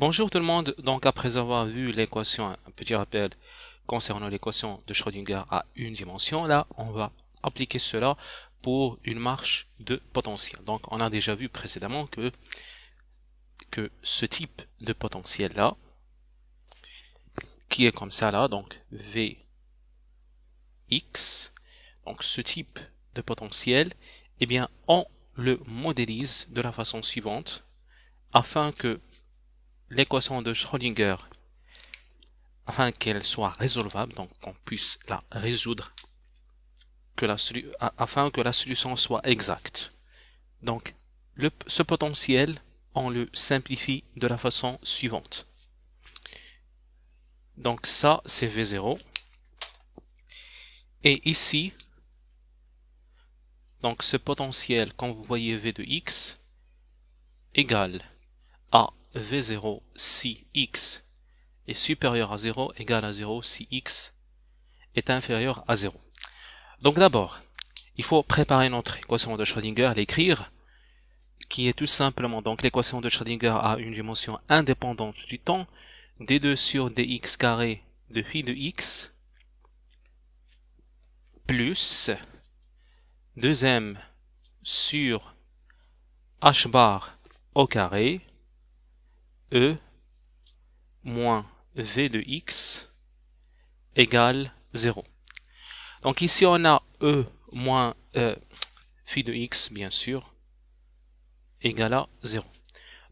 Bonjour tout le monde, donc après avoir vu l'équation, un petit rappel concernant l'équation de Schrödinger à une dimension, là on va appliquer cela pour une marche de potentiel. Donc on a déjà vu précédemment que, que ce type de potentiel là, qui est comme ça là, donc Vx, donc ce type de potentiel, eh bien on le modélise de la façon suivante afin que l'équation de Schrödinger afin qu'elle soit résolvable, donc qu'on puisse la résoudre que la, afin que la solution soit exacte. Donc, ce potentiel, on le simplifie de la façon suivante. Donc ça, c'est V0. Et ici, donc ce potentiel, quand vous voyez V de x, égale à v0 si x est supérieur à 0 égal à 0 si x est inférieur à 0. Donc d'abord, il faut préparer notre équation de Schrödinger, l'écrire, qui est tout simplement donc l'équation de Schrödinger a une dimension indépendante du temps, d2 sur dx carré de phi de x plus 2m sur h bar au carré E moins V de X égale 0. Donc ici, on a E moins euh, phi de X, bien sûr, égale à 0.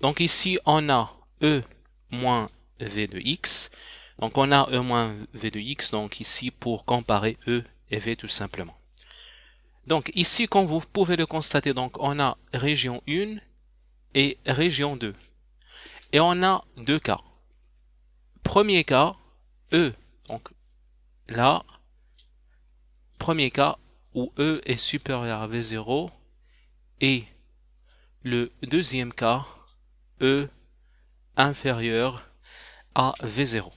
Donc ici, on a E moins V de X. Donc on a E moins V de X, donc ici pour comparer E et V tout simplement. Donc ici, comme vous pouvez le constater, donc on a région 1 et région 2. Et on a deux cas. Premier cas, E. Donc là, premier cas où E est supérieur à V0 et le deuxième cas, E inférieur à V0.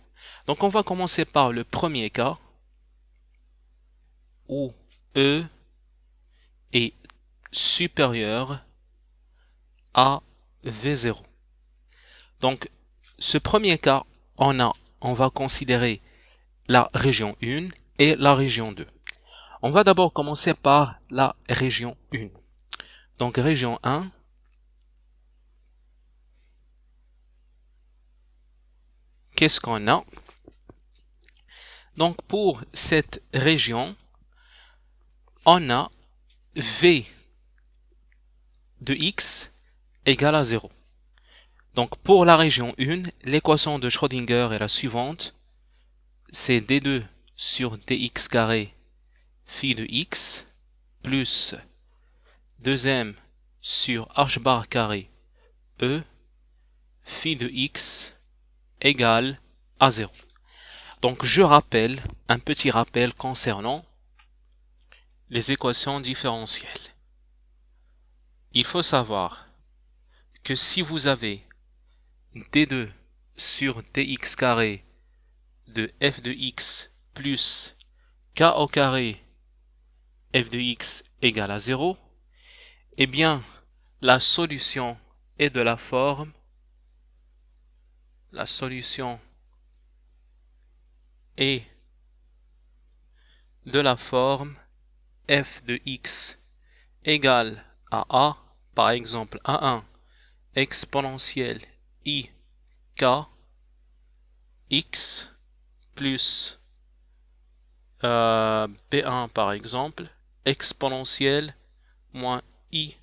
Donc on va commencer par le premier cas où E est supérieur à V0. Donc, ce premier cas, on, a, on va considérer la région 1 et la région 2. On va d'abord commencer par la région 1. Donc région 1, qu'est-ce qu'on a Donc pour cette région, on a V de x égale à 0. Donc pour la région 1, l'équation de Schrödinger est la suivante. C'est d2 sur dx carré phi de x plus 2m sur h bar carré e phi de x égale à 0. Donc je rappelle un petit rappel concernant les équations différentielles. Il faut savoir que si vous avez t 2 sur Tx carré de f de x plus k au carré f de x égale à 0, eh bien, la solution est de la forme la solution est de la forme f de x égale à a, par exemple a1 exponentielle i k x plus p euh, 1 par exemple exponentielle moins i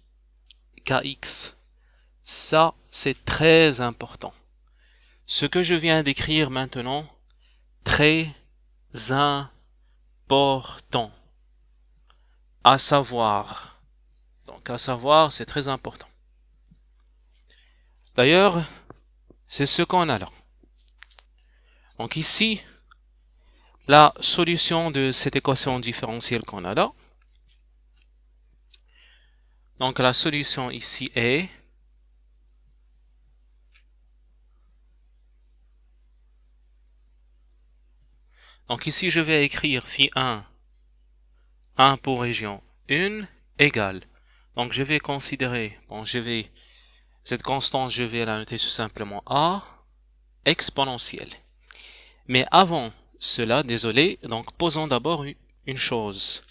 kx. Ça, c'est très important. Ce que je viens d'écrire maintenant, très important. À savoir. Donc à savoir, c'est très important. D'ailleurs, c'est ce qu'on a là. Donc ici, la solution de cette équation différentielle qu'on a là. Donc la solution ici est Donc ici je vais écrire phi 1 1 pour région 1 égale. Donc je vais considérer, bon je vais cette constante, je vais la noter tout simplement A exponentielle. Mais avant cela, désolé, donc posons d'abord une chose.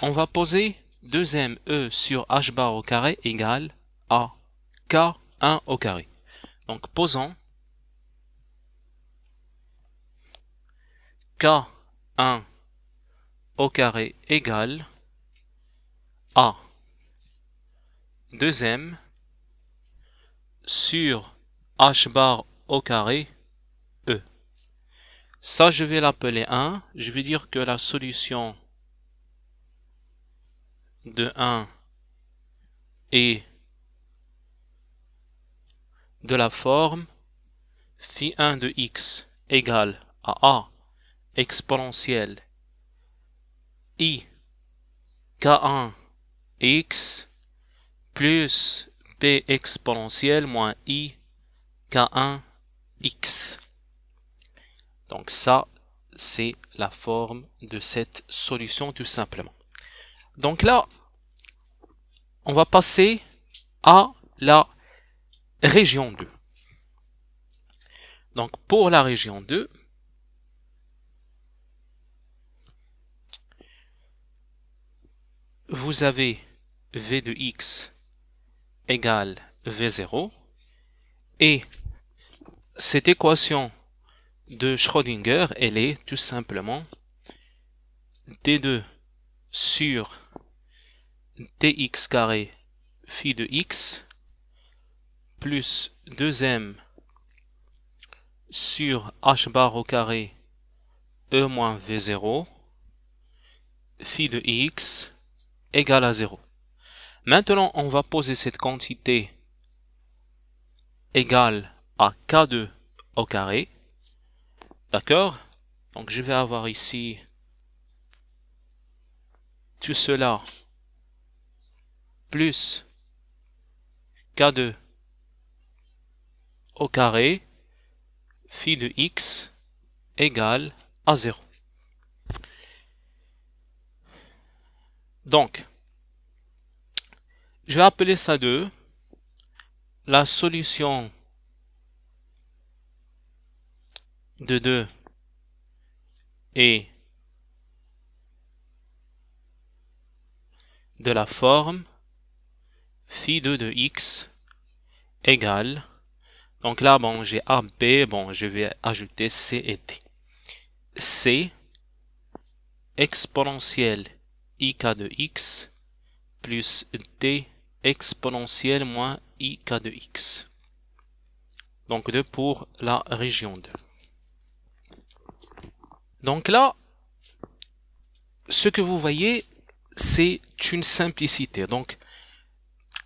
On va poser 2m E sur H bar au carré égale à K1 au carré. Donc posons K1 au carré égale A. 2m sur h bar au carré E. Ça, je vais l'appeler 1. Je vais dire que la solution de 1 est de la forme phi 1 de x égale à a exponentielle i k1 x plus p exponentielle moins i k1x. Donc ça, c'est la forme de cette solution tout simplement. Donc là, on va passer à la région 2. Donc pour la région 2, vous avez V de x égale V0 et cette équation de Schrödinger, elle est tout simplement d2 sur dx carré phi de x plus 2m sur h bar au carré e moins v0 phi de x égale à 0. Maintenant, on va poser cette quantité égale à K2 au carré. D'accord Donc, je vais avoir ici tout cela plus K2 au carré phi de x égale à 0. Donc, je vais appeler ça 2 la solution de 2 et de la forme phi 2 de x égale donc là bon j'ai AB bon je vais ajouter C et D C exponentielle ik de x plus D exponentielle moins ik de x. Donc 2 pour la région 2. Donc là, ce que vous voyez, c'est une simplicité. Donc,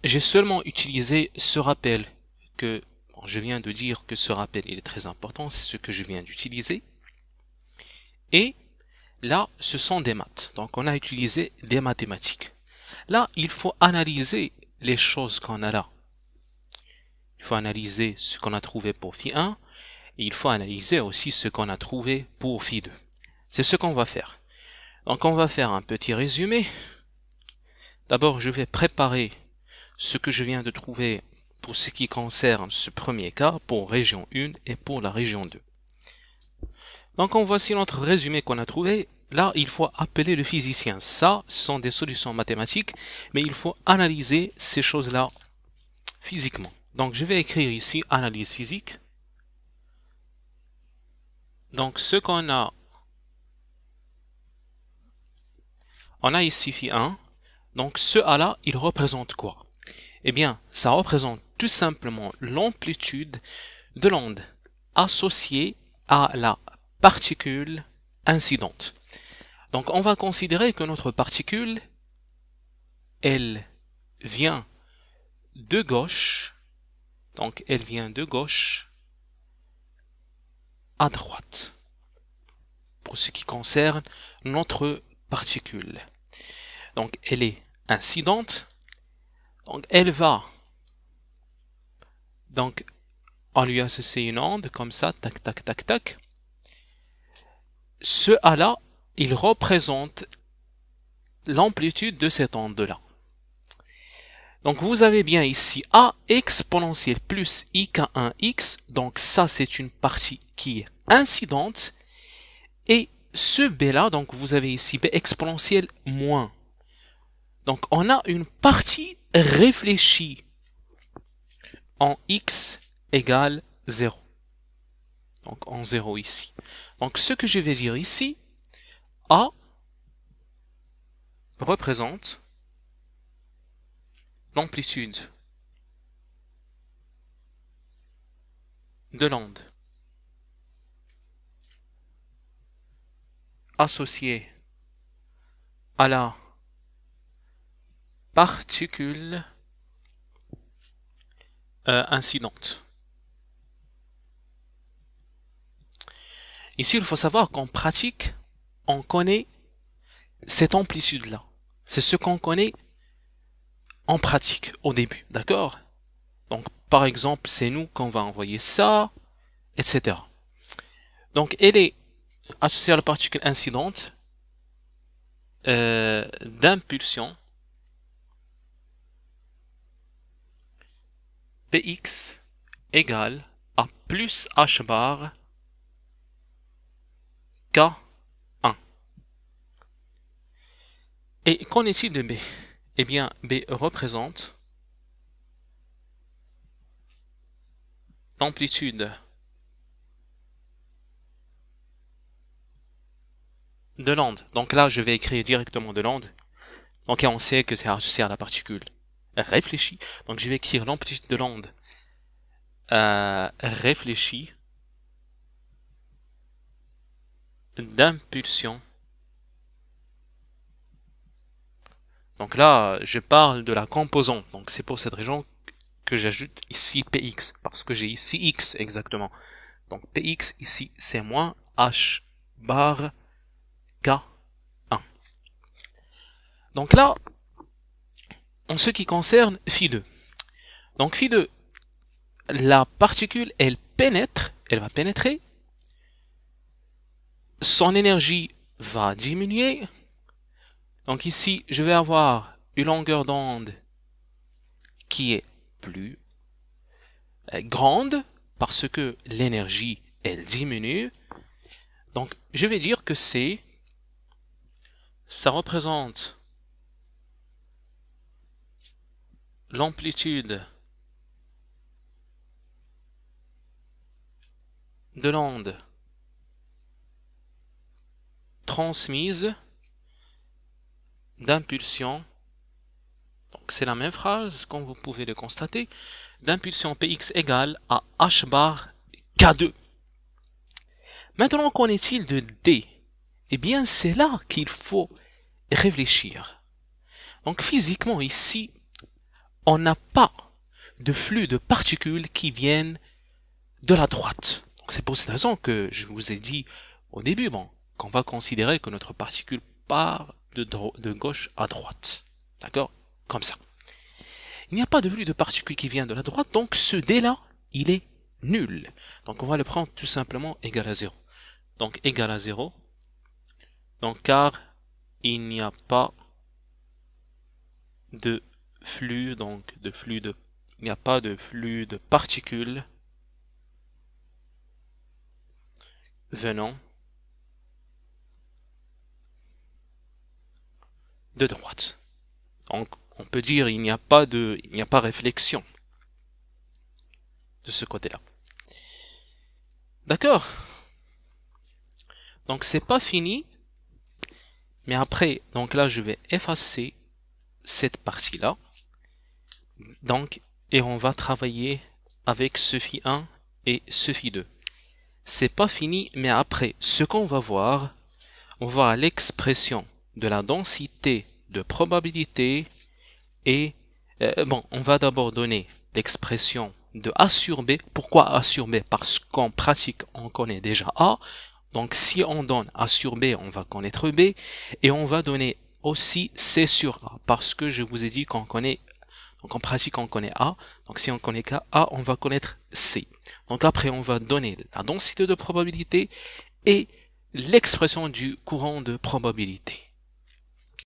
j'ai seulement utilisé ce rappel que je viens de dire que ce rappel il est très important, c'est ce que je viens d'utiliser. Et là, ce sont des maths. Donc, on a utilisé des mathématiques. Là, il faut analyser les choses qu'on a là. Il faut analyser ce qu'on a trouvé pour phi 1 et il faut analyser aussi ce qu'on a trouvé pour phi 2. C'est ce qu'on va faire. Donc on va faire un petit résumé. D'abord, je vais préparer ce que je viens de trouver pour ce qui concerne ce premier cas pour région 1 et pour la région 2. Donc on voici notre résumé qu'on a trouvé là, il faut appeler le physicien. Ça, ce sont des solutions mathématiques, mais il faut analyser ces choses-là physiquement. Donc, je vais écrire ici analyse physique. Donc, ce qu'on a, on a ici phi 1. Donc, ce A-là, il représente quoi Eh bien, ça représente tout simplement l'amplitude de l'onde associée à la particule incidente. Donc on va considérer que notre particule, elle vient de gauche, donc elle vient de gauche à droite, pour ce qui concerne notre particule. Donc elle est incidente, donc elle va, donc on lui associant une onde comme ça, tac, tac, tac, tac. Ce A là il représente l'amplitude de cette onde-là. Donc vous avez bien ici a exponentielle plus ik1x, donc ça c'est une partie qui est incidente, et ce b là, donc vous avez ici b exponentielle moins. Donc on a une partie réfléchie en x égale 0. Donc en 0 ici. Donc ce que je vais dire ici, a représente l'amplitude de l'onde associée à la particule euh, incidente. Ici, il faut savoir qu'en pratique, on connaît cette amplitude-là. C'est ce qu'on connaît en pratique au début, d'accord Donc, par exemple, c'est nous qu'on va envoyer ça, etc. Donc, elle est associée à la particule incidente euh, d'impulsion px égale à plus h bar k Et qu'en est-il de B Eh bien, B représente l'amplitude de l'onde. Donc là, je vais écrire directement de l'onde. Donc on sait que c'est associé à la particule réfléchie. Donc je vais écrire l'amplitude de l'onde euh, réfléchie d'impulsion Donc là, je parle de la composante. Donc c'est pour cette région que j'ajoute ici px, parce que j'ai ici x exactement. Donc px ici, c'est moins h bar k1. Donc là, en ce qui concerne phi2. Donc phi2, la particule, elle pénètre, elle va pénétrer, son énergie va diminuer, donc ici, je vais avoir une longueur d'onde qui est plus euh, grande parce que l'énergie, elle diminue. Donc, je vais dire que c'est, ça représente l'amplitude de l'onde transmise d'impulsion, donc c'est la même phrase, comme vous pouvez le constater, d'impulsion px égale à h bar k2. Maintenant, qu'en est-il de d Eh bien, c'est là qu'il faut réfléchir. Donc physiquement, ici, on n'a pas de flux de particules qui viennent de la droite. C'est pour cette raison que je vous ai dit au début bon, qu'on va considérer que notre particule part de, gauche à droite. D'accord Comme ça. Il n'y a pas de flux de particules qui vient de la droite, donc ce dé là il est nul. Donc on va le prendre tout simplement égal à 0. Donc égal à 0. Donc car il n'y a pas de flux, donc de flux de... Il n'y a pas de flux de particules venant de droite. Donc, on peut dire il n'y a pas de, il n'y a pas réflexion de ce côté-là. D'accord Donc c'est pas fini, mais après, donc là je vais effacer cette partie-là. Donc, et on va travailler avec ce phi 1 et ce phi 2. C'est pas fini, mais après, ce qu'on va voir, on va à l'expression de la densité de probabilité et... Euh, bon, on va d'abord donner l'expression de A sur B. Pourquoi A sur B Parce qu'en pratique, on connaît déjà A. Donc si on donne A sur B, on va connaître B. Et on va donner aussi C sur A. Parce que je vous ai dit qu'on connaît... Donc en pratique, on connaît A. Donc si on connaît A, on va connaître C. Donc après, on va donner la densité de probabilité et l'expression du courant de probabilité.